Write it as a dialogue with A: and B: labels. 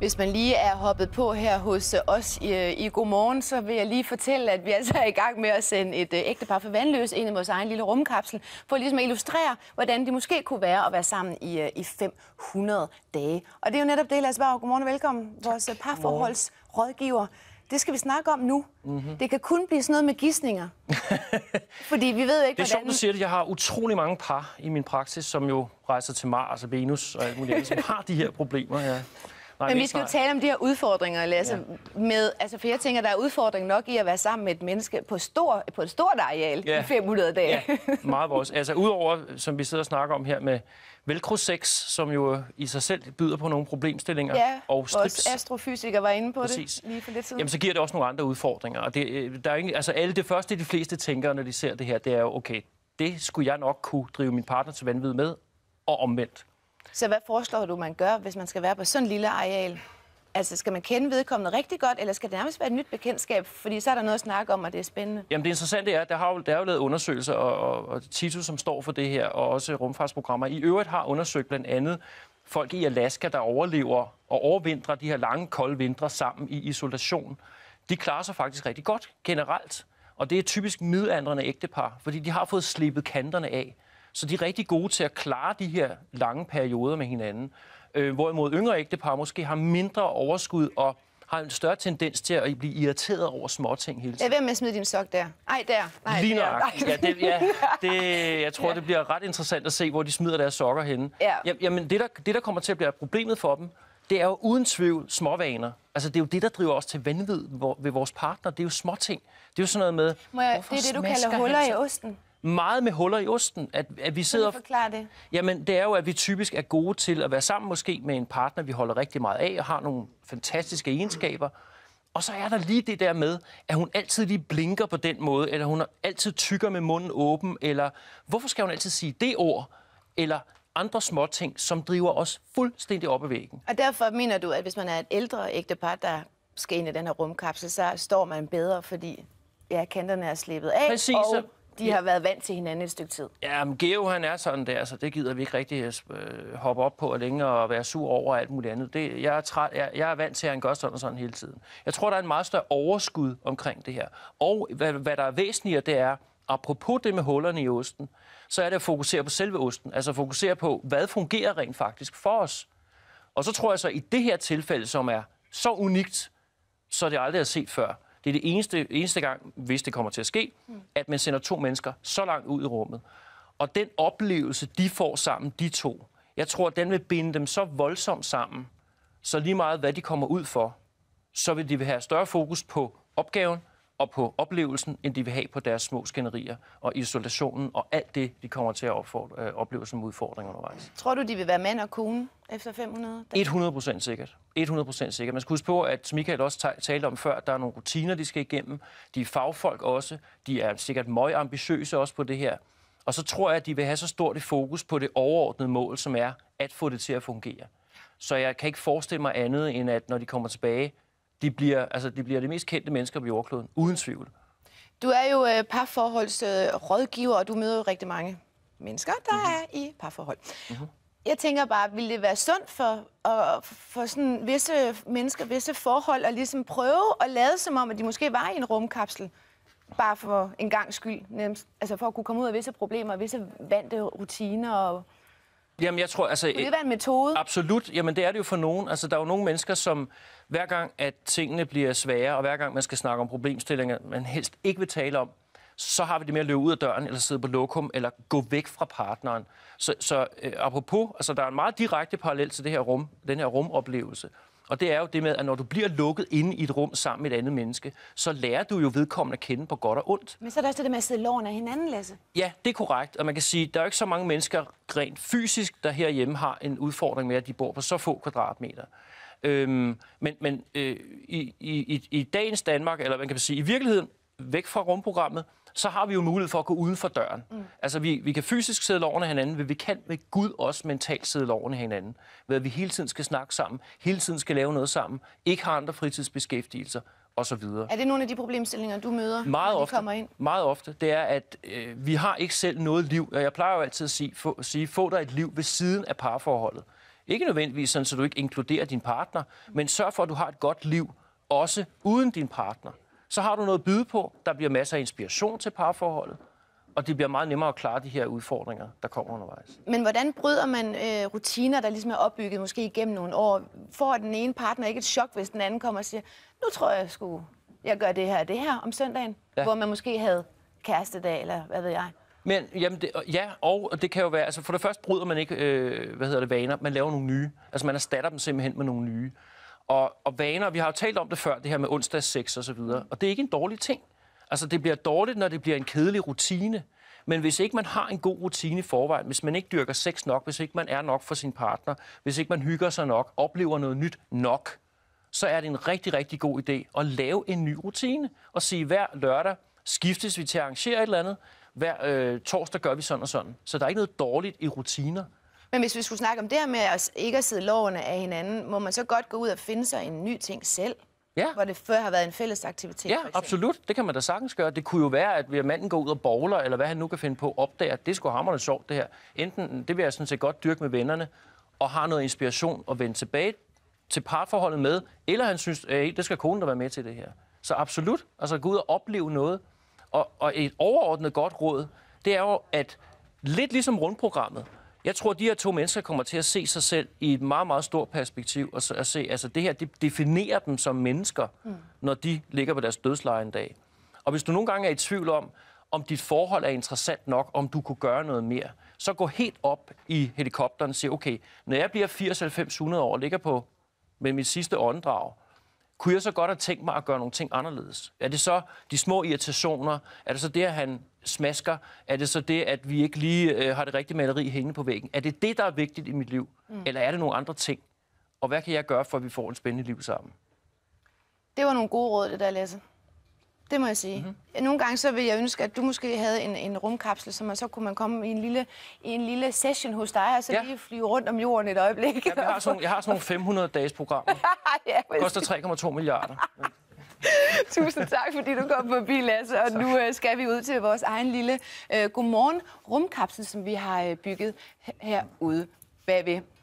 A: Hvis man lige er hoppet på her hos øh, os i, øh, i Godmorgen, så vil jeg lige fortælle, at vi altså er i gang med at sende et øh, ægtepar for vandløs ind i vores egen lille rumkapsel, for ligesom at illustrere, hvordan det måske kunne være at være sammen i, i 500 dage. Og det er jo netop det, Lars Bauer. Godmorgen og velkommen, vores parforholdsrådgiver. Det skal vi snakke om nu. Mm-hmm. Det kan kun blive sådan noget med gissninger. Fordi vi ved jo ikke, hvordan... Det er sjovt, du
B: siger det. Jeg har utrolig mange par i min praksis, som jo rejser til Mars og Venus og alt muligt andet, som har de her problemer. Ja. Nej, men vi skal jo tale
A: om de her udfordringer, Lasse. Ja. Med, altså, for jeg tænker, der er udfordring nok i at være sammen med et menneske på, stor, på et stort areal ja. i 500 dage. Ja,
B: meget vores. Altså udover, som vi sidder og snakker om her med velcro-sex, som jo i sig selv byder på nogle problemstillinger. Ja, og strips. vores
A: astrofysiker var inde på Præcis. det lige for lidt siden. Jamen, så
B: giver det også nogle andre udfordringer. Og det, øh, der er ikke, altså, alle det første, de fleste tænker, når de ser det her, det er jo, okay, det skulle jeg nok kunne drive min partner til vanvid med, og omvendt.
A: Så hvad foreslår du, man gør, hvis man skal være på sådan en lille areal? Altså, skal man kende vedkommende rigtig godt, eller skal det nærmest være et nyt bekendtskab? Fordi så er der noget at snakke om, og det er spændende.
B: Jamen, det interessante er, at der, har jo, der er jo lavet undersøgelser, og, og, og Titus, som står for det her, og også rumfartsprogrammer, i øvrigt har undersøgt blandt andet folk i Alaska, der overlever og overvintrer de her lange, kolde vintre sammen i isolation. De klarer sig faktisk rigtig godt generelt, og det er typisk midandrende ægtepar, fordi de har fået slippet kanterne af. Så de er rigtig gode til at klare de her lange perioder med hinanden. Øh, hvorimod yngre ægtepar måske har mindre overskud og har en større tendens til at blive irriteret over små ting hele tiden. Jeg er
A: ved med at smide din sok der. Ej, der. Nej, Lige der. Nej. Ja, det, ja,
B: det, jeg tror, ja. det bliver ret interessant at se, hvor de smider deres sokker henne. Ja. Jamen, det der, det, der kommer til at blive problemet for dem, det er jo uden tvivl småvaner. Altså, det er jo det, der driver os til vanvid ved vores partner. Det er jo småting. Det er jo sådan noget med...
A: Må jeg, det er det, du kalder huller i osten
B: meget med huller i osten. At, at vi sidder... Kan forklare det? Jamen, det er jo, at vi typisk er gode til at være sammen måske med en partner, vi holder rigtig meget af og har nogle fantastiske egenskaber. Og så er der lige det der med, at hun altid lige blinker på den måde, eller hun altid tykker med munden åben, eller hvorfor skal hun altid sige det ord, eller andre små ting, som driver os fuldstændig op ad væggen.
A: Og derfor mener du, at hvis man er et ældre ægtepar, der skal ind i den her rumkapsel, så står man bedre, fordi ja, kanterne er slippet af, Præcis. og de ja. har været vant til hinanden et stykke tid.
B: Ja, men Geo han er sådan der, så det gider vi ikke rigtig øh, hoppe op på længere og være sur over alt muligt andet. Det, jeg, er træt, jeg, jeg er vant til, at han gør sådan og sådan hele tiden. Jeg tror, der er en meget større overskud omkring det her. Og hvad, hvad der er væsentligere, det er, apropos det med hullerne i osten, så er det at fokusere på selve osten. Altså fokusere på, hvad fungerer rent faktisk for os. Og så tror jeg så, i det her tilfælde, som er så unikt, så det aldrig er set før, det er det eneste, eneste gang, hvis det kommer til at ske, at man sender to mennesker så langt ud i rummet. Og den oplevelse, de får sammen, de to, jeg tror, at den vil binde dem så voldsomt sammen, så lige meget hvad de kommer ud for, så vil de have større fokus på opgaven, og på oplevelsen, end de vil have på deres små skænderier og isolationen og alt det, de kommer til at opfordre, øh, opleve som udfordringer undervejs.
A: Tror du, de vil være mand og kone efter 500?
B: 100 procent sikkert. 100 procent sikkert. Man skal huske på, at Michael også talte om før, at der er nogle rutiner, de skal igennem. De er fagfolk også. De er sikkert meget ambitiøse også på det her. Og så tror jeg, at de vil have så stort et fokus på det overordnede mål, som er at få det til at fungere. Så jeg kan ikke forestille mig andet, end at når de kommer tilbage de bliver, altså, de bliver de mest kendte mennesker på jordkloden, uden tvivl.
A: Du er jo øh, parforholdsrådgiver, øh, og du møder jo rigtig mange mennesker, der mm-hmm. er i parforhold. Mm-hmm. Jeg tænker bare, ville det være sundt for, og, for sådan visse mennesker, visse forhold, at ligesom prøve at lade som om, at de måske var i en rumkapsel, bare for en gang skyld, nemlig, altså for at kunne komme ud af visse problemer, visse vante rutiner og
B: Jamen, jeg tror, altså... det være en metode? Absolut. Jamen, det er det jo for nogen. Altså, der er jo nogle mennesker, som hver gang, at tingene bliver svære, og hver gang man skal snakke om problemstillinger, man helst ikke vil tale om, så har vi det med at løbe ud af døren, eller sidde på lokum, eller gå væk fra partneren. Så, så øh, apropos, altså, der er en meget direkte parallel til det her rum, den her rumoplevelse. Og det er jo det med, at når du bliver lukket inde i et rum sammen med et andet menneske, så lærer du jo vedkommende at kende på godt og ondt.
A: Men så er der også det med at sidde loven af hinanden, Lasse.
B: Ja, det er korrekt. Og man kan sige, at der er jo ikke så mange mennesker rent fysisk, der herhjemme har en udfordring med, at de bor på så få kvadratmeter. Øhm, men men øh, i, i, i, i dagens Danmark, eller man kan sige i virkeligheden væk fra rumprogrammet, så har vi jo mulighed for at gå uden for døren. Mm. Altså, vi, vi kan fysisk sidde lovene hinanden, men vi kan med Gud også mentalt sidde lovene hinanden. Ved at vi hele tiden skal snakke sammen, hele tiden skal lave noget sammen, ikke har andre fritidsbeskæftigelser osv. Er
A: det nogle af de problemstillinger, du møder,
B: meget når ofte, kommer ind? Meget ofte. Det er, at øh, vi har ikke selv noget liv. Og jeg plejer jo altid at sige, få, sige, få dig et liv ved siden af parforholdet. Ikke nødvendigvis sådan, så du ikke inkluderer din partner, men sørg for, at du har et godt liv, også uden din partner så har du noget at byde på. Der bliver masser af inspiration til parforholdet, og det bliver meget nemmere at klare de her udfordringer, der kommer undervejs.
A: Men hvordan bryder man øh, rutiner, der ligesom er opbygget måske igennem nogle år? Får den ene partner ikke et chok, hvis den anden kommer og siger, nu tror jeg, sgu, jeg gør det her det her om søndagen, ja. hvor man måske havde kærestedag, eller hvad ved jeg.
B: Men jamen det, ja, og det kan jo være, altså for det første bryder man ikke, øh, hvad hedder det, vaner, man laver nogle nye. Altså man erstatter dem simpelthen med nogle nye og, og vaner. Vi har jo talt om det før, det her med onsdags sex og så videre. Og det er ikke en dårlig ting. Altså, det bliver dårligt, når det bliver en kedelig rutine. Men hvis ikke man har en god rutine i forvejen, hvis man ikke dyrker sex nok, hvis ikke man er nok for sin partner, hvis ikke man hygger sig nok, oplever noget nyt nok, så er det en rigtig, rigtig god idé at lave en ny rutine og sige, hver lørdag skiftes vi til at arrangere et eller andet, hver øh, torsdag gør vi sådan og sådan. Så der er ikke noget dårligt i rutiner.
A: Men hvis vi skulle snakke om det her med at ikke at sidde lovene af hinanden, må man så godt gå ud og finde sig en ny ting selv? Ja. Hvor det før har været en fælles aktivitet. Ja,
B: absolut. Det kan man da sagtens gøre. Det kunne jo være, at ved manden går ud og bowler, eller hvad han nu kan finde på, opdager, at det skulle hammerne sjovt, det her. Enten, det vil jeg sådan set godt dyrke med vennerne, og har noget inspiration at vende tilbage til parforholdet med, eller han synes, at det skal konen der være med til det her. Så absolut, altså gå ud og opleve noget. Og, og et overordnet godt råd, det er jo, at lidt ligesom rundprogrammet, jeg tror, de her to mennesker kommer til at se sig selv i et meget, meget stort perspektiv, og, så, at se, altså det her det definerer dem som mennesker, mm. når de ligger på deres dødsleje en dag. Og hvis du nogle gange er i tvivl om, om dit forhold er interessant nok, om du kunne gøre noget mere, så gå helt op i helikopteren og sig, okay, når jeg bliver 80, 90, 100 år og ligger på med mit sidste åndedrag, kunne jeg så godt have tænkt mig at gøre nogle ting anderledes? Er det så de små irritationer? Er det så det, at han smasker? Er det så det, at vi ikke lige øh, har det rigtige maleri hængende på væggen? Er det det, der er vigtigt i mit liv? Mm. Eller er det nogle andre ting? Og hvad kan jeg gøre, for at vi får en spændende liv sammen?
A: Det var nogle gode råd, det der, Lasse. Det må jeg sige. Mm-hmm. Nogle gange så vil jeg ønske, at du måske havde en, en rumkapsel, så man så kunne man komme i en lille, i en lille session hos dig, og så ja. lige flyve rundt om jorden et øjeblik. Ja, jeg, har sådan, jeg har sådan nogle
B: 500 dages programmer. ja, det koster 3,2 milliarder.
A: Tusind tak, fordi du kom forbi, Lasse. Og nu øh, skal vi ud til vores egen lille øh, godmorgen rumkapsel, som vi har øh, bygget herude bagved.